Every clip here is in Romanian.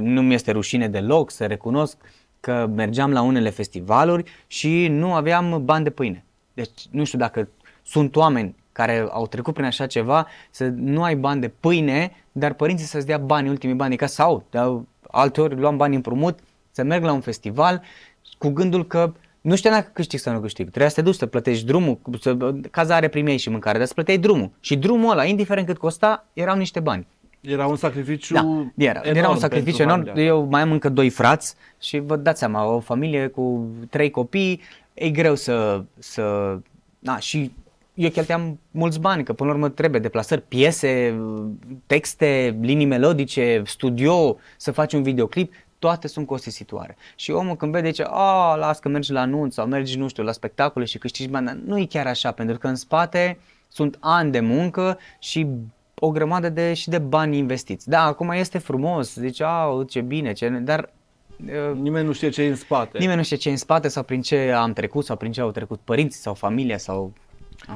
nu mi este rușine deloc să recunosc că mergeam la unele festivaluri și nu aveam bani de pâine. Deci nu știu dacă sunt oameni care au trecut prin așa ceva, să nu ai bani de pâine, dar părinții să-ți dea bani, ultimii bani, ca sau, dar alteori luam bani împrumut, să merg la un festival cu gândul că nu știu dacă câștig sau nu câștig. Trebuia să te duci să plătești drumul, să, cazare primei și mâncare, dar să plăteai drumul. Și drumul ăla, indiferent cât costa, erau niște bani. Era un sacrificiu da, era, enorm era un sacrificiu enorm. Familia. Eu mai am încă doi frați și vă dați seama, o familie cu trei copii, e greu să... să da, și eu cheltuiam mulți bani, că până la urmă trebuie deplasări, piese, texte, linii melodice, studio, să faci un videoclip, toate sunt costisitoare. Și omul când vede zice, a, las că mergi la anunț sau mergi, nu știu, la spectacole și câștigi bani, nu e chiar așa, pentru că în spate sunt ani de muncă și o grămadă de, și de bani investiți. Da, acum este frumos, zice, a, ce bine, ce, dar uh, Nimeni nu știe ce e în spate. Nimeni nu știe ce e în spate sau prin ce am trecut sau prin ce au trecut părinții sau familia sau...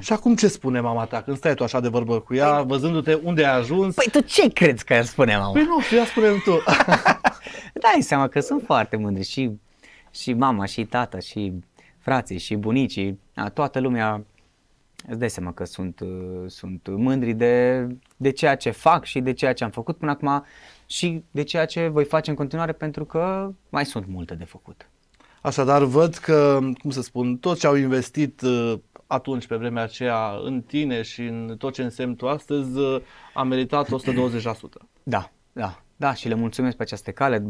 Și acum ce spune mama ta când stai tu așa de vorbă cu ea, păi... văzându-te unde ai ajuns? Păi tu ce crezi că ai spune mama? Păi nu și ea spune tu. Dai seama că sunt foarte mândri și, și mama și tata și frații și bunicii, toată lumea îți dai seama că sunt, uh, sunt mândri de, de ceea ce fac și de ceea ce am făcut până acum și de ceea ce voi face în continuare pentru că mai sunt multe de făcut. Așadar, văd că, cum să spun, tot ce au investit uh, atunci, pe vremea aceea, în tine și în tot ce însemn tu astăzi, uh, a meritat 120%. Da, da, da și le mulțumesc pe această cale.